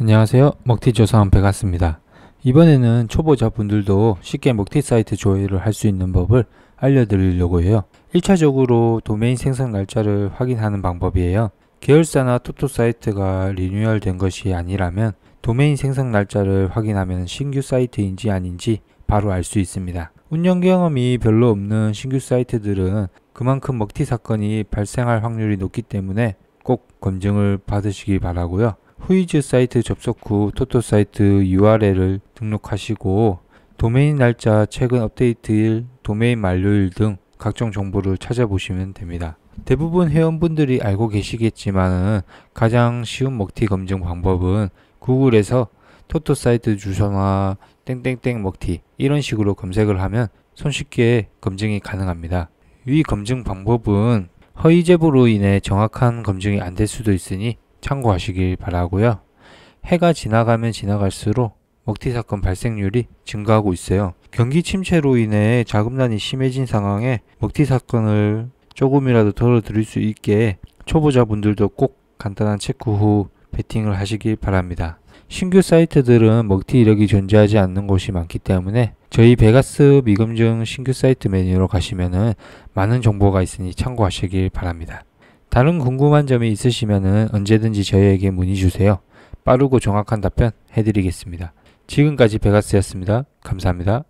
안녕하세요 먹튀조사원 배가스입니다 이번에는 초보자분들도 쉽게 먹튀 사이트 조회를 할 수 있는 법을 알려드리려고 해요 1차적으로 도메인 생성 날짜를 확인하는 방법이에요 계열사나 토토 사이트가 리뉴얼 된 것이 아니라면 도메인 생성 날짜를 확인하면 신규 사이트인지 아닌지 바로 알 수 있습니다 운영 경험이 별로 없는 신규 사이트들은 그만큼 먹튀 사건이 발생할 확률이 높기 때문에 꼭 검증을 받으시기 바라고요 토이즈 사이트 접속 후 토토 사이트 URL을 등록하시고 도메인 날짜, 최근 업데이트일, 도메인 만료일 등 각종 정보를 찾아보시면 됩니다. 대부분 회원분들이 알고 계시겠지만 가장 쉬운 먹튀 검증 방법은 구글에서 토토 사이트 주소나 땡땡땡 먹튀 이런 식으로 검색을 하면 손쉽게 검증이 가능합니다. 위 검증 방법은 허위 제보로 인해 정확한 검증이 안 될 수도 있으니 참고하시길 바라고요. 해가 지나가면 지나갈수록 먹튀 사건 발생률이 증가하고 있어요. 경기 침체로 인해 자금난이 심해진 상황에 먹튀 사건을 조금이라도 덜어드릴 수 있게 초보자분들도 꼭 간단한 체크 후 베팅을 하시길 바랍니다. 신규 사이트들은 먹튀 이력이 존재하지 않는 곳이 많기 때문에 저희 베가스 미금증 신규 사이트 메뉴로 가시면 많은 정보가 있으니 참고하시길 바랍니다. 다른 궁금한 점이 있으시면 언제든지 저희에게 문의 주세요. 빠르고 정확한 답변 해드리겠습니다. 지금까지 베가스였습니다. 감사합니다.